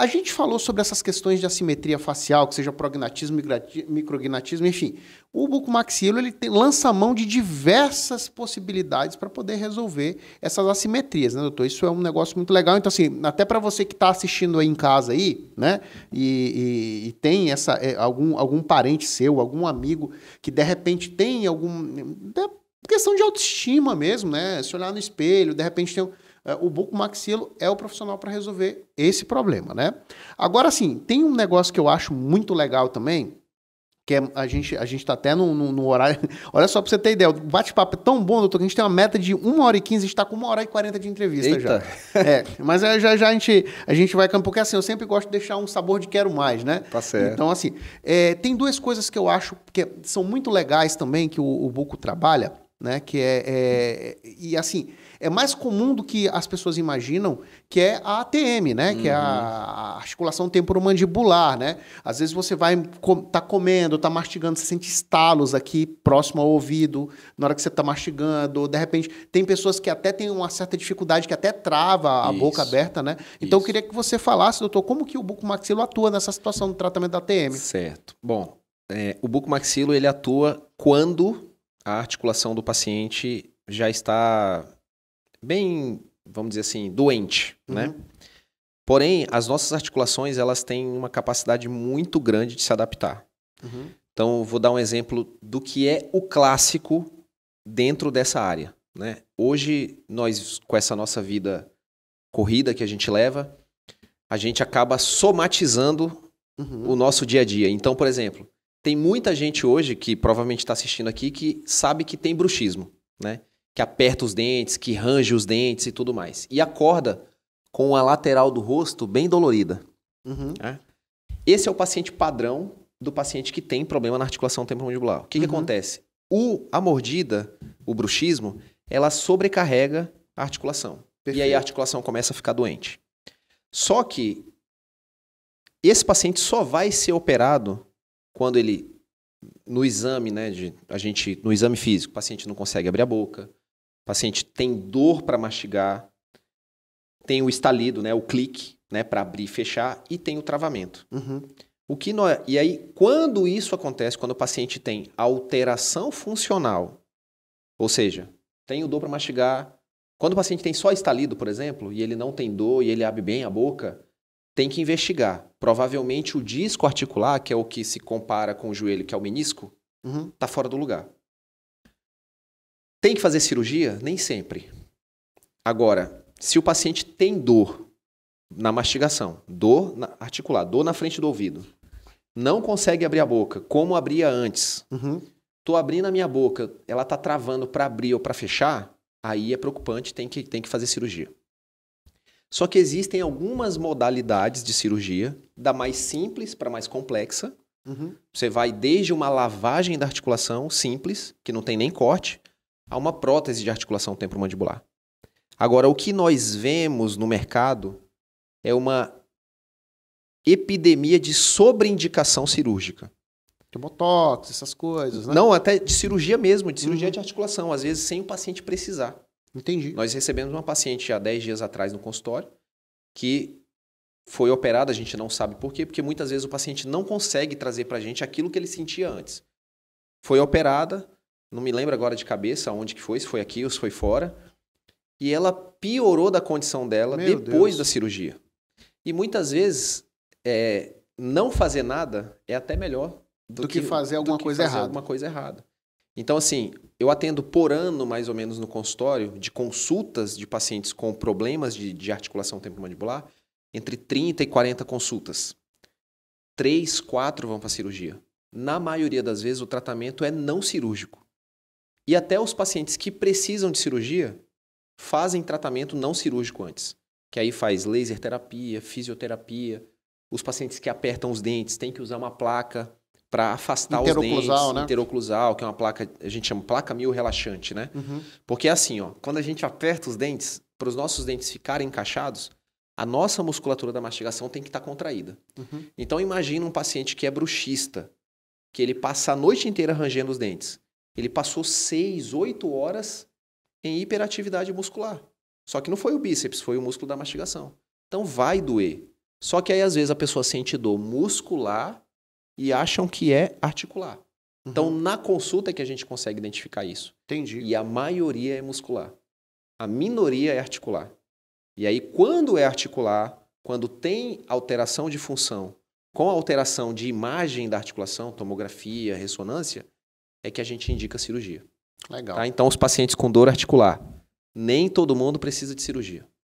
A gente falou sobre essas questões de assimetria facial, que seja prognatismo, micrognatismo, enfim. O bucomaxilo ele tem, lança a mão de diversas possibilidades para poder resolver essas assimetrias, né, doutor? Isso é um negócio muito legal. Então, assim, até para você que está assistindo aí em casa aí, né, e, e, e tem essa é, algum, algum parente seu, algum amigo que de repente tem algum né, questão de autoestima mesmo, né? Se olhar no espelho, de repente tem um é, o bucomaxilo é o profissional para resolver esse problema, né? Agora sim, tem um negócio que eu acho muito legal também, que é, a gente a gente está até no, no, no, horário. Olha só para você ter ideia, o bate-papo é tão bom, doutor, que a gente tem uma meta de 1 hora e 15, a gente está com 1 hora e 40 de entrevista Eita. já. É, mas já, já a, gente, a gente vai campo, porque assim, eu sempre gosto de deixar um sabor de quero mais, né? Tá certo. Então, assim, é, tem duas coisas que eu acho que são muito legais também que o, o Buco trabalha né? Que é, é, e assim é mais comum do que as pessoas imaginam, que é a ATM, né? Uhum. Que é uhum. a articulação temporomandibular, né? Às vezes você vai tá comendo, tá mastigando, você sente estalos aqui próximo ao ouvido na hora que você tá mastigando, de repente tem pessoas que até têm uma certa dificuldade que até trava a Isso. boca aberta, né? Então Isso. eu queria que você falasse, doutor, como que o bucomaxilo atua nessa situação do tratamento da ATM? Certo. Bom, é, o bucomaxilo ele atua quando a articulação do paciente já está bem, vamos dizer assim, doente, uhum. né? Porém, as nossas articulações, elas têm uma capacidade muito grande de se adaptar. Uhum. Então, vou dar um exemplo do que é o clássico dentro dessa área, né? Hoje, nós, com essa nossa vida corrida que a gente leva, a gente acaba somatizando uhum. o nosso dia a dia. Então, por exemplo, tem muita gente hoje que provavelmente está assistindo aqui que sabe que tem bruxismo, né? Que aperta os dentes, que range os dentes e tudo mais. E acorda com a lateral do rosto bem dolorida. Uhum. É. Esse é o paciente padrão do paciente que tem problema na articulação temporomandibular. O que, uhum. que acontece? O, a mordida, o bruxismo, ela sobrecarrega a articulação. Perfeito. E aí a articulação começa a ficar doente. Só que esse paciente só vai ser operado quando ele no exame, né, de, a gente no exame físico, o paciente não consegue abrir a boca, o paciente tem dor para mastigar, tem o estalido, né, o clique, né, para abrir e fechar e tem o travamento. Uhum. O que e aí quando isso acontece, quando o paciente tem alteração funcional, ou seja, tem o dor para mastigar, quando o paciente tem só estalido, por exemplo, e ele não tem dor e ele abre bem a boca, tem que investigar. Provavelmente o disco articular, que é o que se compara com o joelho, que é o menisco, está uhum. fora do lugar. Tem que fazer cirurgia? Nem sempre. Agora, se o paciente tem dor na mastigação, dor na, articular, dor na frente do ouvido, não consegue abrir a boca como abria antes, uhum. tô abrindo a minha boca, ela tá travando para abrir ou para fechar, aí é preocupante, tem que, tem que fazer cirurgia. Só que existem algumas modalidades de cirurgia, da mais simples para mais complexa. Uhum. Você vai desde uma lavagem da articulação simples, que não tem nem corte, a uma prótese de articulação temporomandibular. Agora, o que nós vemos no mercado é uma epidemia de sobreindicação cirúrgica. De botox, essas coisas, né? Não, até de cirurgia mesmo, de cirurgia uhum. de articulação, às vezes sem o paciente precisar. Entendi. Nós recebemos uma paciente há 10 dias atrás no consultório que foi operada, a gente não sabe por quê, porque muitas vezes o paciente não consegue trazer para a gente aquilo que ele sentia antes. Foi operada, não me lembro agora de cabeça onde que foi, se foi aqui ou se foi fora, e ela piorou da condição dela Meu depois Deus. da cirurgia. E muitas vezes é, não fazer nada é até melhor do, do que, que, fazer alguma do que coisa fazer errada. Alguma coisa errada. Então assim, eu atendo por ano, mais ou menos, no consultório, de consultas de pacientes com problemas de, de articulação temporomandibular, entre 30 e 40 consultas. Três, quatro vão para cirurgia. Na maioria das vezes, o tratamento é não cirúrgico. E até os pacientes que precisam de cirurgia fazem tratamento não cirúrgico antes. Que aí faz laser terapia, fisioterapia. Os pacientes que apertam os dentes têm que usar uma placa para afastar os dentes, né? interoclusal, que é uma placa, a gente chama placa mil relaxante, né? Uhum. Porque é assim, ó, quando a gente aperta os dentes, para os nossos dentes ficarem encaixados, a nossa musculatura da mastigação tem que estar tá contraída. Uhum. Então imagina um paciente que é bruxista, que ele passa a noite inteira rangendo os dentes. Ele passou seis, oito horas em hiperatividade muscular. Só que não foi o bíceps, foi o músculo da mastigação. Então vai doer. Só que aí às vezes a pessoa sente dor muscular e acham que é articular. Uhum. Então, na consulta é que a gente consegue identificar isso. Entendi. E a maioria é muscular. A minoria é articular. E aí, quando é articular, quando tem alteração de função com alteração de imagem da articulação, tomografia, ressonância, é que a gente indica cirurgia. Legal. Tá? Então, os pacientes com dor articular, nem todo mundo precisa de cirurgia.